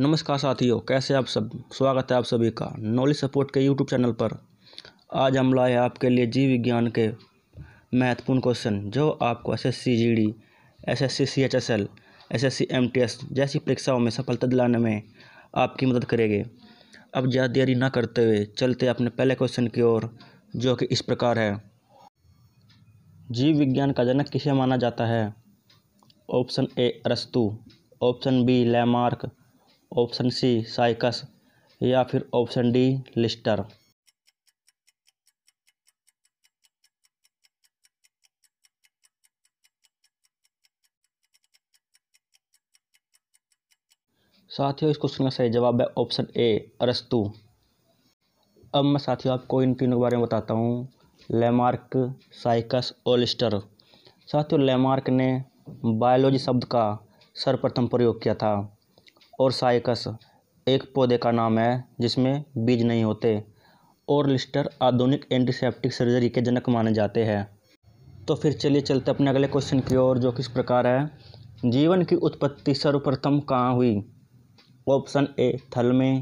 नमस्कार साथियों कैसे आप सब स्वागत है आप सभी का नॉलेज सपोर्ट के यूट्यूब चैनल पर आज हम लाए आपके लिए जीव विज्ञान के महत्वपूर्ण क्वेश्चन जो आपको S S C G D S S C C H S L S S C M T S जैसी परीक्षाओं में सफलता दिलाने में आपकी मदद करेंगे अब ज़्यादा देरी ना करते हुए चलते अपने पहले क्वेश्चन की ओर जो कि इस प्रकार है जीव विज्ञान का जनक किसे माना जाता है ऑप्शन ए अरस्तु option B Lamarck option C Sykes या फिर ऑप्शन डी लिस्टर साथियों इस क्वेश्चन का सही जवाब है ऑप्शन ए अरस्तु अब मैं साथियों आपको इन तीनों के बारे में बताता हूँ लेमार्क साइकस और लिस्टर साथियों लेमार्क ने बायोलॉजी शब्द का सर्वप्रथम प्रयोग किया था और साइकस एक पौधे का नाम है जिसमें बीज नहीं होते और लिस्टर आधुनिक एंटीसेप्टिक सर्जरी के जनक माने जाते हैं तो फिर चलिए चलते अपने अगले क्वेश्चन की ओर जो किस प्रकार है जीवन की उत्पत्ति सर्वप्रथम कहाँ हुई ऑप्शन ए थल में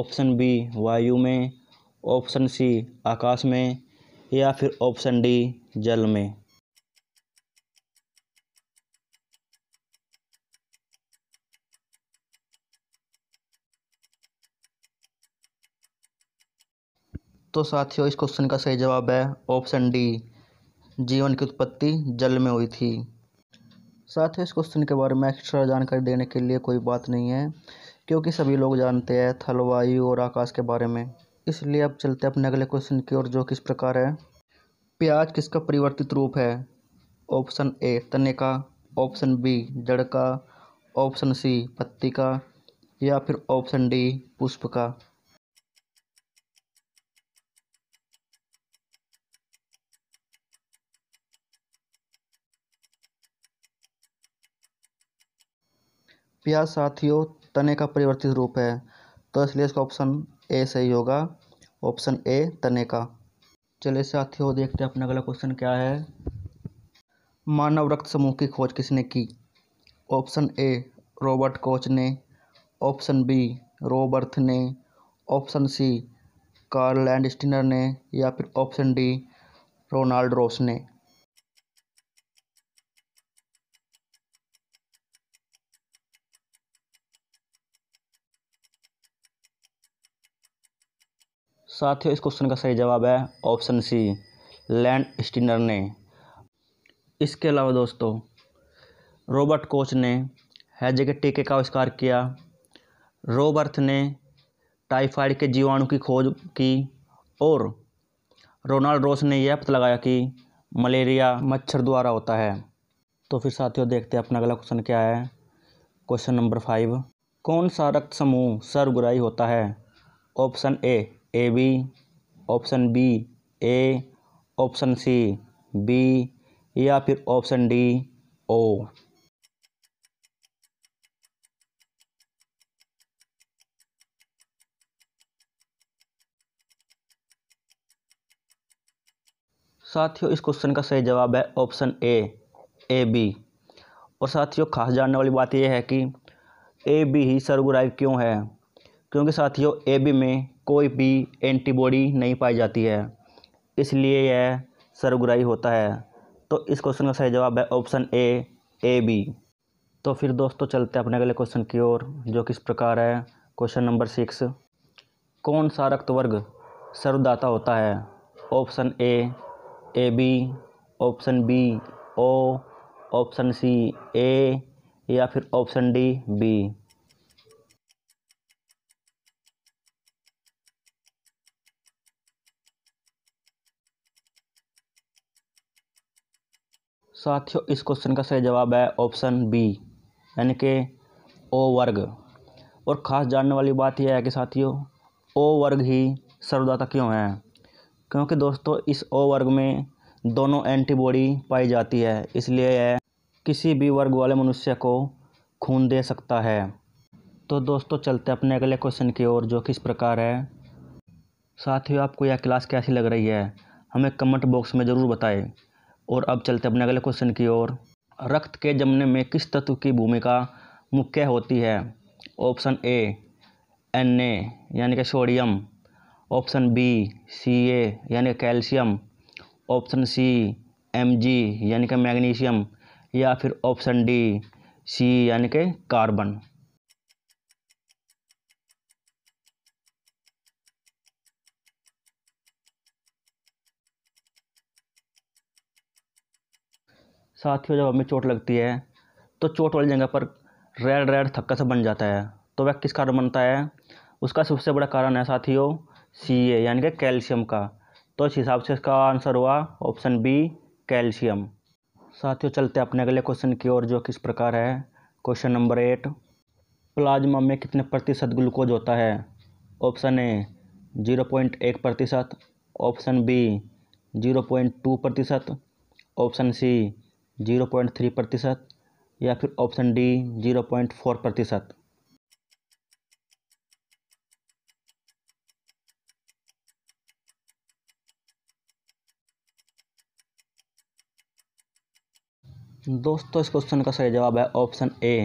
ऑप्शन बी वायु में ऑप्शन सी आकाश में या फिर ऑप्शन डी जल में तो साथियों इस क्वेश्चन का सही जवाब है ऑप्शन डी जीवन की उत्पत्ति जल में हुई थी साथियों इस क्वेश्चन के बारे में एक्स्ट्रा जानकारी देने के लिए कोई बात नहीं है क्योंकि सभी लोग जानते हैं थल वायु और आकाश के बारे में इसलिए अब चलते हैं अपने अगले क्वेश्चन की ओर जो किस प्रकार है प्याज किसका परिवर्तित रूप है ऑप्शन ए तने का ऑप्शन बी जड़ का ऑप्शन सी पत्ती का या फिर ऑप्शन डी पुष्प का प्यास साथियों तने का परिवर्तित रूप है तो इसलिए इसका ऑप्शन ए सही होगा ऑप्शन ए तने का चलिए साथियों देखते हैं अपना अगला क्वेश्चन क्या है मानव रक्त समूह की खोज किसने की ऑप्शन ए रॉबर्ट कोच ने ऑप्शन बी रोबर्थ ने option C Karl Landsteiner ने या फिर ऑप्शन डी रोनाल्ड रोस ने साथियों इस क्वेश्चन का सही जवाब है ऑप्शन सी लैंड स्टीनर ने इसके अलावा दोस्तों रॉबर्ट कोच ने हैजे के टीके का आविष्कार किया रोबर्थ ने टाइफाइड के जीवाणु की खोज की और रोनाल्ड रोस ने यह पता लगाया कि मलेरिया मच्छर द्वारा होता है तो फिर साथियों देखते हैं अपना अगला क्वेश्चन क्या है क्वेश्चन नंबर फाइव कौन सा रक्त समूह सर्वग्राही होता है option A A B option B A option C B या फिर ऑप्शन डी ओ साथियों इस क्वेश्चन का सही जवाब है ऑप्शन ए ए बी और साथियों खास जानने वाली बात यह है कि ए बी ही सरगुराई क्यों है क्योंकि साथियों ए बी में कोई भी एंटीबॉडी नहीं पाई जाती है इसलिए यह सरगुराई होता है तो इस क्वेश्चन का सही जवाब है ऑप्शन ए ए बी तो फिर दोस्तों चलते हैं अपने अगले क्वेश्चन की ओर जो किस प्रकार है क्वेश्चन नंबर सिक्स कौन सा रक्त वर्ग सर्वदाता होता है option A A B option B O option C A या फिर ऑप्शन डी बी साथियों इस क्वेश्चन का सही जवाब है ऑप्शन बी यानी कि ओ वर्ग और ख़ास जानने वाली बात यह है कि साथियों ओ वर्ग ही सर्वदाता क्यों है क्योंकि दोस्तों इस ओ वर्ग में दोनों एंटीबॉडी पाई जाती है इसलिए यह किसी भी वर्ग वाले मनुष्य को खून दे सकता है तो दोस्तों चलते अपने अगले क्वेश्चन की ओर जो किस प्रकार है साथियों आपको यह क्लास कैसी लग रही है हमें कमेंट बॉक्स में ज़रूर बताएं और अब चलते अपने अगले क्वेश्चन की ओर रक्त के जमने में किस तत्व की भूमिका मुख्य होती है ऑप्शन ए एन ए यानी कि sodium option B C A यानी calcium option C M G यानी कि मैग्नीशियम या फिर ऑप्शन डी सी यानी कि कार्बन साथियों जब हमें चोट लगती है तो चोट वाली जगह पर रेड रेड थक्का सा बन जाता है तो वह किस कारण बनता है उसका सबसे बड़ा कारण है साथियों सी ए यानी कि कैल्शियम का तो इस हिसाब से इसका आंसर हुआ ऑप्शन बी कैल्शियम साथियों चलते अपने अगले क्वेश्चन की ओर जो किस प्रकार है क्वेश्चन नंबर एट प्लाज्मा में कितने प्रतिशत ग्लूकोज होता है ऑप्शन ए जीरो पॉइंट एक प्रतिशत option B zero point two प्रतिशत option C zero point three प्रतिशत या फिर option D zero point four प्रतिशत दोस्तों इस क्वेश्चन का सही जवाब है option A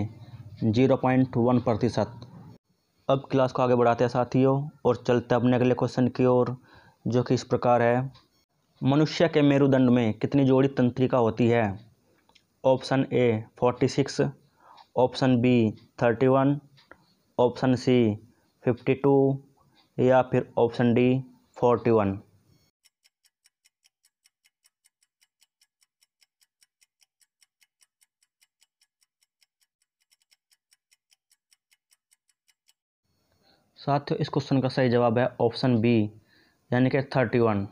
zero point one प्रतिशत अब क्लास को आगे बढ़ाते हैं साथियों और चलते अपने अगले क्वेश्चन की ओर जो कि इस प्रकार है मनुष्य के मेरुदंड में कितनी जोड़ी तंत्रिका होती है option A forty six option B thirty one option C fifty two या फिर ऑप्शन डी फोर्टी वन साथियों इस क्वेश्चन का सही जवाब है ऑप्शन बी यानी कि थर्टी वन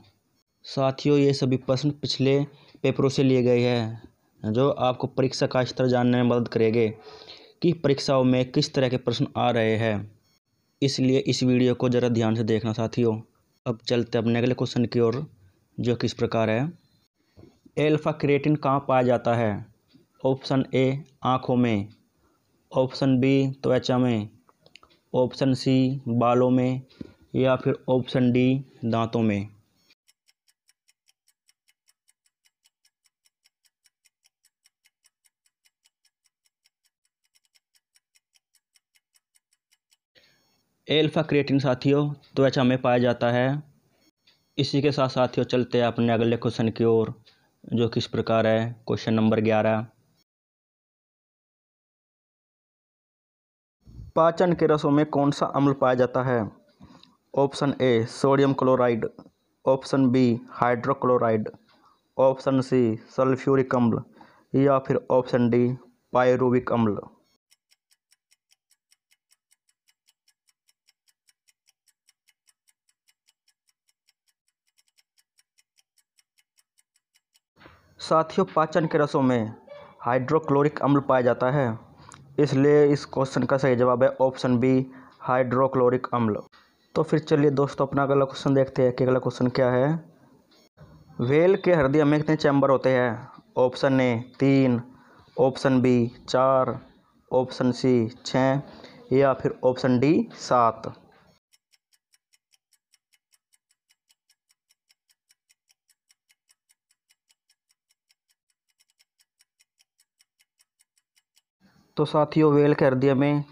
साथियों ये सभी प्रश्न पिछले पेपरों से लिए गए हैं जो आपको परीक्षा का स्तर जानने में मदद करेंगे कि परीक्षाओं में किस तरह के प्रश्न आ रहे हैं इसलिए इस वीडियो को ज़रा ध्यान से देखना साथियों अब चलते अपने अगले क्वेश्चन की ओर जो किस प्रकार है एल्फ़ा क्रिएटिन कहाँ पाया जाता है ऑप्शन ए आँखों में ऑप्शन बी त्वचा में ऑप्शन सी बालों में या फिर ऑप्शन डी दांतों में एल्फ़ा क्रिएटिन साथियों त्वचा में पाया जाता है इसी के साथ साथियों चलते हैं अपने अगले क्वेश्चन की ओर जो किस प्रकार है क्वेश्चन नंबर ग्यारह पाचन के रसों में कौन सा अम्ल पाया जाता है option A sodium chloride option B hydrochloride option C sulphuric अम्ल या फिर ऑप्शन डी पायरूविक अम्ल साथियों पाचन के रसों में हाइड्रोक्लोरिक अम्ल पाया जाता है इसलिए इस क्वेश्चन का सही जवाब है ऑप्शन बी हाइड्रोक्लोरिक अम्ल तो फिर चलिए दोस्तों अपना अगला क्वेश्चन देखते हैं कि अगला क्वेश्चन क्या है वेल के हृदय में कितने चैम्बर होते हैं ऑप्शन ए तीन ऑप्शन बी चार ऑप्शन सी छः या फिर ऑप्शन डी सात तो साथियों वेल के हृदय में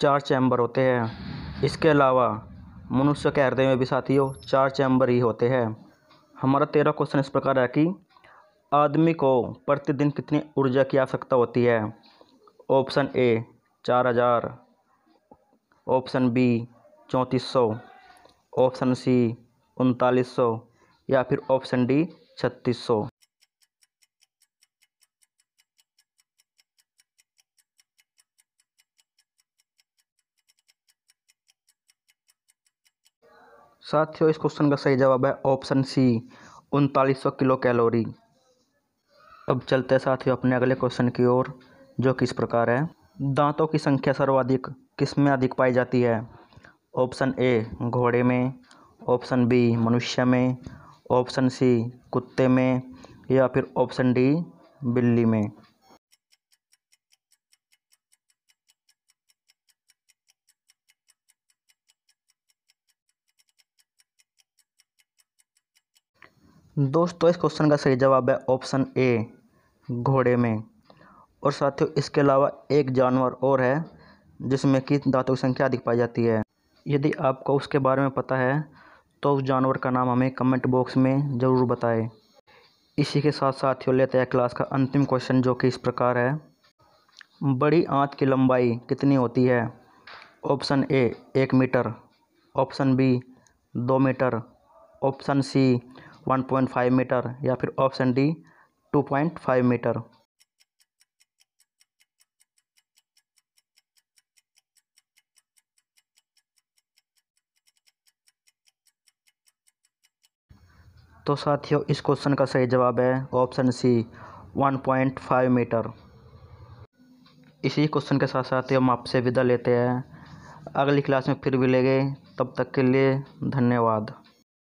चार चैम्बर होते हैं इसके अलावा मनुष्य के हृदय में भी साथियों चार चैम्बर ही होते हैं हमारा तेरह क्वेश्चन इस प्रकार है कि आदमी को प्रतिदिन कितनी ऊर्जा की आवश्यकता होती है ऑप्शन ए चार हज़ार ऑप्शन बी चौंतीस सौ ऑप्शन सी उनतालीस सौ या फिर ऑप्शन डी छत्तीस सौ साथियों इस क्वेश्चन का सही जवाब है ऑप्शन सी उनतालीस सौ किलो कैलोरी अब चलते हैं साथियों अपने अगले क्वेश्चन की ओर जो किस प्रकार है दांतों की संख्या सर्वाधिक किस में अधिक पाई जाती है ऑप्शन ए घोड़े में ऑप्शन बी मनुष्य में ऑप्शन सी कुत्ते में या फिर ऑप्शन डी बिल्ली में दोस्तों इस क्वेश्चन का सही जवाब है ऑप्शन ए घोड़े में और साथियों इसके अलावा एक जानवर और है जिसमें कि दांतों की संख्या अधिक पाई जाती है यदि आपको उसके बारे में पता है तो उस जानवर का नाम हमें कमेंट बॉक्स में ज़रूर बताएं इसी के साथ साथियों लेते हैं क्लास का अंतिम क्वेश्चन जो कि इस प्रकार है बड़ी आँत की लंबाई कितनी होती है ऑप्शन ए एक मीटर ऑप्शन बी दो मीटर ऑप्शन सी 1.5 मीटर या फिर ऑप्शन डी 2.5 मीटर तो साथियों इस क्वेश्चन का सही जवाब है ऑप्शन सी 1.5 मीटर इसी क्वेश्चन के साथ साथ हम आपसे विदा लेते हैं अगली क्लास में फिर मिलेंगे तब तक के लिए धन्यवाद